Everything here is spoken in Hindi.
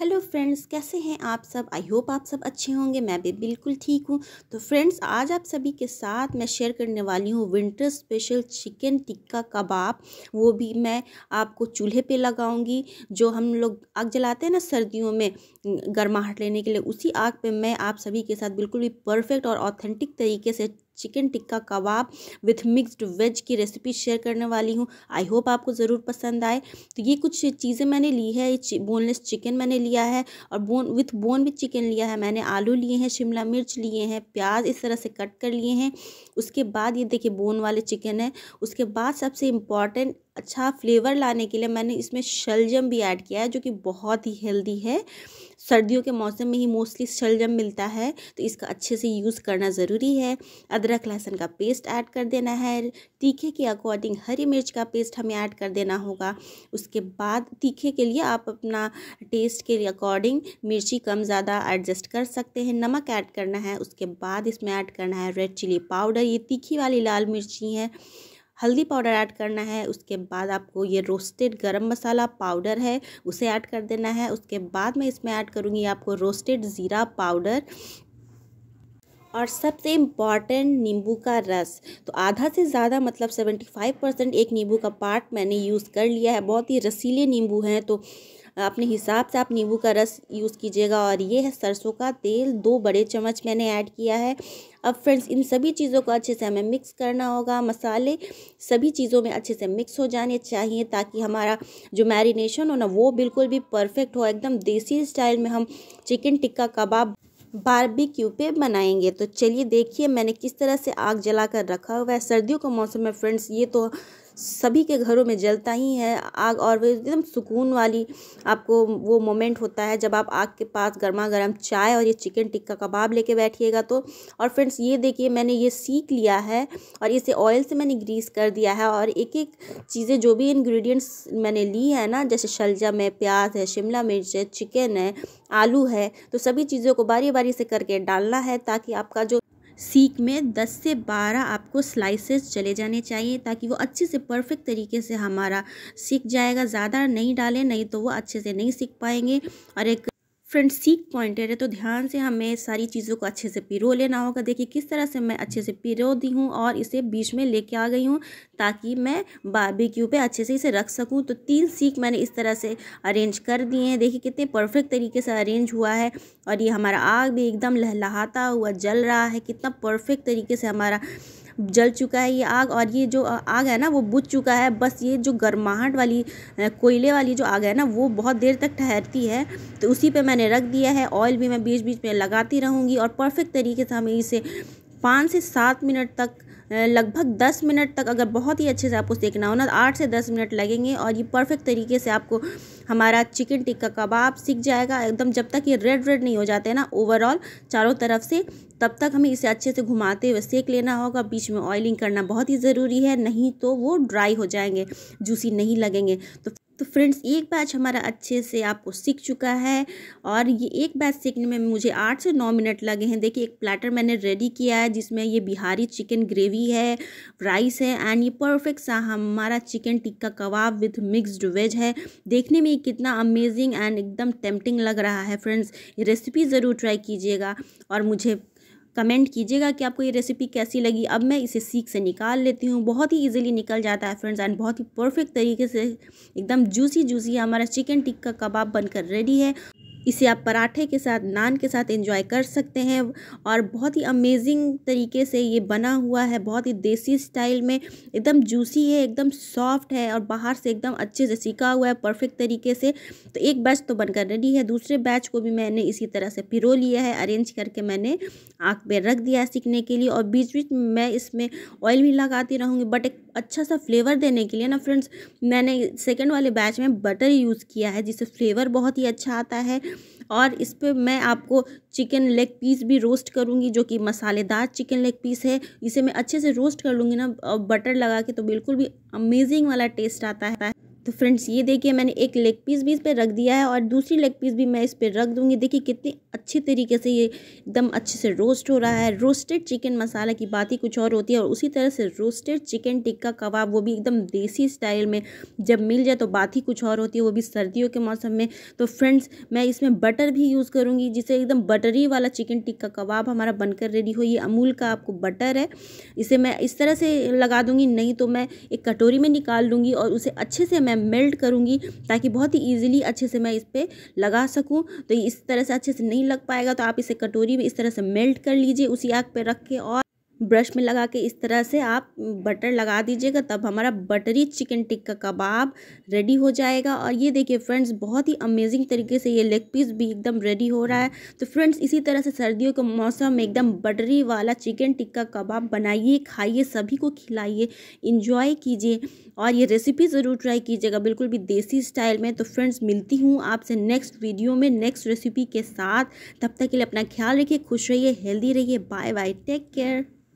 हेलो फ्रेंड्स कैसे हैं आप सब आई होप आप सब अच्छे होंगे मैं भी बिल्कुल ठीक हूँ तो फ्रेंड्स आज आप सभी के साथ मैं शेयर करने वाली हूँ winter special chicken tikka kebab वो भी मैं आपको चूल्हे पे लगाऊंगी जो हम लोग आग जलाते हैं ना सर्दियों में गर्माहट लेने के लिए उसी आग पे मैं आप सभी के साथ बिल्कुल भी परफेक्ट और ऑथेंटिक तरीके से chicken tikka kebab with mixed veg की रेसिपी शेयर करने वाली हूँ आई होप आपको ज़रूर पसंद आए तो ये कुछ चीज़ें मैंने ली है बोनलेस चिकन मैंने लिया है और bone with bone with chicken लिया है मैंने आलू लिए हैं शिमला मिर्च लिए हैं प्याज इस तरह से कट कर लिए हैं उसके बाद ये देखिए बोन वाले चिकन है उसके बाद सबसे इम्पॉर्टेंट अच्छा फ्लेवर लाने के लिए मैंने इसमें शलजम भी ऐड किया है जो कि बहुत ही हेल्दी है सर्दियों के मौसम में ही मोस्टली शलजम मिलता है तो इसका अच्छे से यूज़ करना ज़रूरी है अदरक लहसुन का पेस्ट ऐड कर देना है तीखे के अकॉर्डिंग हरी मिर्च का पेस्ट हमें ऐड कर देना होगा उसके बाद तीखे के लिए आप अपना टेस्ट के अकॉर्डिंग मिर्ची कम ज़्यादा एडजस्ट कर सकते हैं नमक ऐड करना है उसके बाद इसमें ऐड करना है रेड चिली पाउडर ये तीखी वाली लाल मिर्ची है हल्दी पाउडर ऐड करना है उसके बाद आपको ये रोस्टेड गरम मसाला पाउडर है उसे ऐड कर देना है उसके बाद मैं इसमें ऐड करूँगी आपको रोस्टेड ज़ीरा पाउडर और सबसे इम्पॉर्टेंट नींबू का रस तो आधा से ज़्यादा मतलब सेवेंटी फाइव परसेंट एक नींबू का पार्ट मैंने यूज़ कर लिया है बहुत ही रसीले नींबू हैं तो अपने हिसाब से आप नींबू का रस यूज़ कीजिएगा और ये है सरसों का तेल दो बड़े चम्मच मैंने ऐड किया है अब फ्रेंड्स इन सभी चीज़ों को अच्छे से हमें मिक्स करना होगा मसाले सभी चीज़ों में अच्छे से मिक्स हो जाने चाहिए ताकि हमारा जो मैरिनेशन हो ना वो बिल्कुल भी परफेक्ट हो एकदम देसी स्टाइल में हम चिकन टिक्का कबाब बारबेक्यू पे बनाएंगे तो चलिए देखिए मैंने किस तरह से आग जला कर रखा हुआ है सर्दियों का मौसम में फ्रेंड्स ये तो सभी के घरों में जलता ही है आग और वो एकदम सुकून वाली आपको वो मोमेंट होता है जब आप आग के पास गर्मा गर्म चाय और ये चिकन टिक्का कबाब लेके बैठिएगा तो और फ्रेंड्स ये देखिए मैंने ये सीख लिया है और इसे ऑयल से मैंने ग्रीस कर दिया है और एक एक चीज़ें जो भी इन्ग्रीडियंट्स मैंने ली है ना जैसे शलजम है प्याज है शिमला मिर्च है चिकन है आलू है तो सभी चीज़ों को बारी बारी से करके डालना है ताकि आपका जो सीख में 10 से 12 आपको स्लाइसेस चले जाने चाहिए ताकि वो अच्छे से परफेक्ट तरीके से हमारा सीख जाएगा ज़्यादा नहीं डालें नहीं तो वो अच्छे से नहीं सीख पाएंगे और एक फ्रंट सीख पॉइंटर है तो ध्यान से हमें सारी चीज़ों को अच्छे से पिरो लेना होगा देखिए किस तरह से मैं अच्छे से पिरो दी हूँ और इसे बीच में लेके आ गई हूँ ताकि मैं बारबेक्यू पे अच्छे से इसे रख सकूँ तो तीन सीख मैंने इस तरह से अरेंज कर दिए हैं देखिए कितने परफेक्ट तरीके से अरेंज हुआ है और ये हमारा आग भी एकदम लहलाहाता हुआ जल रहा है कितना परफेक्ट तरीके से हमारा जल चुका है ये आग और ये जो आग है ना वो बुझ चुका है बस ये जो गर्माहट वाली कोयले वाली जो आग है ना वो बहुत देर तक ठहरती है तो उसी पर मैंने रख दिया है ऑयल भी मैं बीच बीच में लगाती रहूँगी और परफेक्ट तरीके से हमें इसे पाँच से सात मिनट तक लगभग दस मिनट तक अगर बहुत ही अच्छे से आपको सेकना हो ना तो आठ से दस मिनट लगेंगे और ये परफेक्ट तरीके से आपको हमारा चिकन टिक्का कबाब सीख जाएगा एकदम जब तक ये रेड रेड नहीं हो जाते ना ओवरऑल चारों तरफ से तब तक हमें इसे अच्छे से घुमाते हुए सेक लेना होगा बीच में ऑयलिंग करना बहुत ही ज़रूरी है नहीं तो वो ड्राई हो जाएंगे जूसी नहीं लगेंगे तो तो फ्रेंड्स एक बैच हमारा अच्छे से आपको सीख चुका है और ये एक बैच सीखने में मुझे आठ से नौ मिनट लगे हैं देखिए एक प्लेटर मैंने रेडी किया है जिसमें ये बिहारी चिकन ग्रेवी है राइस है एंड ये परफेक्ट सा हमारा chicken tikka kebab with mixed veg है देखने में कितना अमेजिंग एंड एकदम टेम्पटिंग लग रहा है फ्रेंड्स ये रेसिपी ज़रूर ट्राई कीजिएगा और मुझे कमेंट कीजिएगा कि आपको ये रेसिपी कैसी लगी अब मैं इसे सीख से निकाल लेती हूँ बहुत ही ईजिली निकल जाता है फ्रेंड्स एंड बहुत ही परफेक्ट तरीके से एकदम जूसी जूसी हमारा चिकन टिक्का कबाब बनकर रेडी है इसे आप पराठे के साथ नान के साथ एंजॉय कर सकते हैं और बहुत ही अमेजिंग तरीके से ये बना हुआ है बहुत ही देसी स्टाइल में एकदम जूसी है एकदम सॉफ्ट है और बाहर से एकदम अच्छे से सीखा हुआ है परफेक्ट तरीके से तो एक बैच तो बनकर रेडी है दूसरे बैच को भी मैंने इसी तरह से पिरो लिया है अरेंज करके मैंने आँख पर रख दिया है सीखने के लिए और बीच बीच में मैं इसमें ऑयल भी लगाती रहूँगी बट एक अच्छा सा फ्लेवर देने के लिए ना फ्रेंड्स मैंने सेकेंड वाले बैच में बटर यूज़ किया है जिससे फ्लेवर बहुत ही अच्छा आता है और इस पर मैं आपको चिकन लेग पीस भी रोस्ट करूँगी जो कि मसालेदार चिकन लेग पीस है इसे मैं अच्छे से रोस्ट कर लूँगी ना बटर लगा के तो बिल्कुल भी अमेजिंग वाला टेस्ट आता है तो फ्रेंड्स ये देखिए मैंने एक लेग पीस भी इस पर रख दिया है और दूसरी लेग पीस भी मैं इस पर रख दूँगी देखिए कितने अच्छे तरीके से ये एकदम अच्छे से रोस्ट हो रहा है रोस्टेड चिकन मसाला की बात ही कुछ और होती है और उसी तरह से रोस्टेड चिकन टिक्का कबाब वो भी एकदम देसी स्टाइल में जब मिल जाए तो बात ही कुछ और होती है वो भी सर्दियों के मौसम में तो फ्रेंड्स मैं इसमें बटर भी यूज़ करूँगी जिसे एकदम बटरी वाला चिकन टिक्का कबाब हमारा बनकर रेडी हो ये अमूल का आपको बटर है इसे मैं इस तरह से लगा दूँगी नहीं तो मैं एक कटोरी में निकाल लूँगी और उसे अच्छे से मैं मेल्ट करूँगी ताकि बहुत ही ईजिली अच्छे से मैं इस पर लगा सकूँ तो इस तरह से अच्छे से नहीं लग पाएगा तो आप इसे कटोरी में इस तरह से मेल्ट कर लीजिए उसी आग पर रख के और ब्रश में लगा के इस तरह से आप बटर लगा दीजिएगा तब हमारा buttery chicken tikka kebab ready हो जाएगा और ये देखिए फ्रेंड्स बहुत ही अमेजिंग तरीके से ये लेग पीस भी एकदम रेडी हो रहा है तो फ्रेंड्स इसी तरह से सर्दियों के मौसम में एकदम बटरी वाला चिकन टिक्का कबाब बनाइए खाइए सभी को खिलाइए इंजॉय कीजिए और ये रेसिपी ज़रूर ट्राई कीजिएगा बिल्कुल भी देसी स्टाइल में तो फ्रेंड्स मिलती हूँ आपसे नेक्स्ट वीडियो में नेक्स्ट रेसिपी के साथ तब तक के लिए अपना ख्याल रखिए खुश रहिए हेल्दी रहिए बाय बाय टेक केयर